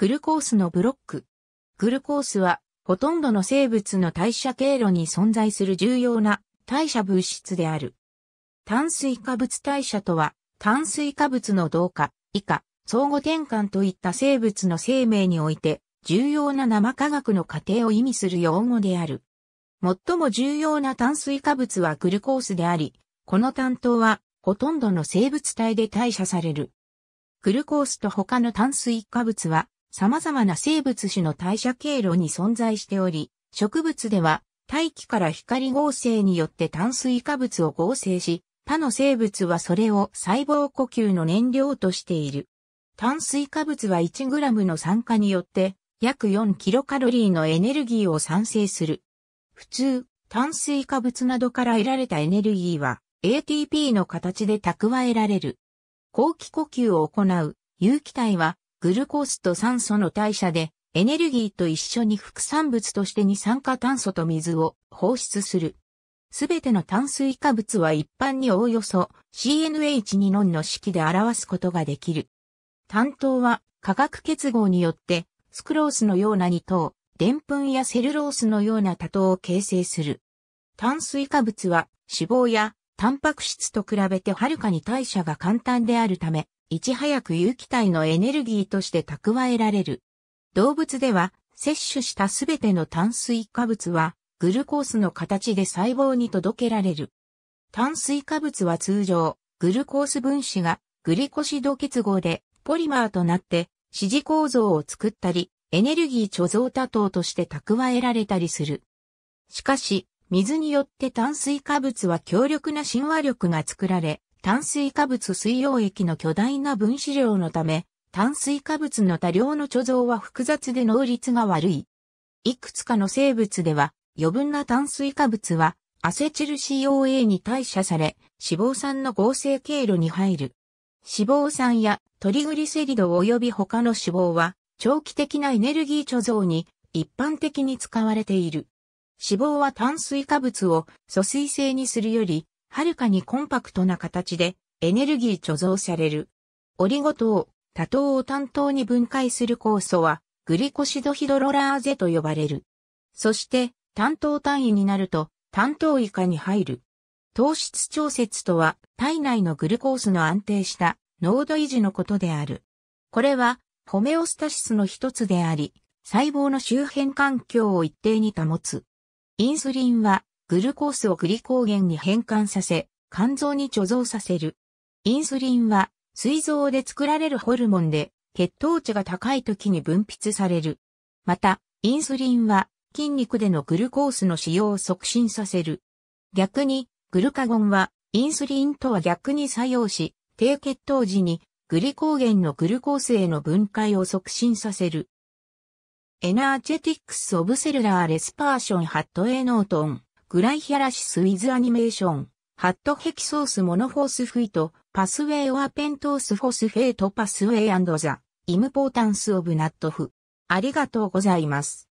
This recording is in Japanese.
グルコースのブロック。グルコースは、ほとんどの生物の代謝経路に存在する重要な代謝物質である。炭水化物代謝とは、炭水化物の同化、以下、相互転換といった生物の生命において、重要な生化学の過程を意味する用語である。最も重要な炭水化物はグルコースであり、この担当は、ほとんどの生物体で代謝される。グルコースと他の炭水化物は、様々な生物種の代謝経路に存在しており、植物では大気から光合成によって炭水化物を合成し、他の生物はそれを細胞呼吸の燃料としている。炭水化物は 1g の酸化によって約 4kcal のエネルギーを産生する。普通、炭水化物などから得られたエネルギーは ATP の形で蓄えられる。後期呼吸を行う有機体はグルコースと酸素の代謝で、エネルギーと一緒に副産物として二酸化炭素と水を放出する。すべての炭水化物は一般におおよそ CNH2 ノンの式で表すことができる。担当は化学結合によってスクロースのような二糖、デンプンやセルロースのような多糖を形成する。炭水化物は脂肪やタンパク質と比べてはるかに代謝が簡単であるため、いち早く有機体のエネルギーとして蓄えられる。動物では、摂取したすべての炭水化物は、グルコースの形で細胞に届けられる。炭水化物は通常、グルコース分子がグリコシド結合でポリマーとなって支持構造を作ったり、エネルギー貯蔵多糖として蓄えられたりする。しかし、水によって炭水化物は強力な親和力が作られ、炭水化物水溶液の巨大な分子量のため、炭水化物の多量の貯蔵は複雑で能率が悪い。いくつかの生物では、余分な炭水化物は、アセチル COA に代謝され、脂肪酸の合成経路に入る。脂肪酸やトリグリセリド及び他の脂肪は、長期的なエネルギー貯蔵に一般的に使われている。脂肪は炭水化物を疎水性にするよりはるかにコンパクトな形でエネルギー貯蔵される。オリゴ糖、多糖を単糖に分解する酵素はグリコシドヒドロラーゼと呼ばれる。そして単糖単位になると単糖以下に入る。糖質調節とは体内のグルコースの安定した濃度維持のことである。これはホメオスタシスの一つであり、細胞の周辺環境を一定に保つ。インスリンはグルコースをグリコーゲンに変換させ、肝臓に貯蔵させる。インスリンは、膵臓で作られるホルモンで、血糖値が高い時に分泌される。また、インスリンは、筋肉でのグルコースの使用を促進させる。逆に、グルカゴンは、インスリンとは逆に作用し、低血糖時に、グリコーゲンのグルコースへの分解を促進させる。エナージェティックス・オブ・セルラー・レスパーション・ハット・エノートン。グライヒャラシス・ウィズ・アニメーション、ハット・ヘキソース・モノフォース・フィート、パスウェイ・オア・ペントース・フォス・フェイト・パスウェイ・アンド・ザ・イムポータンス・オブ・ナット・フ。ありがとうございます。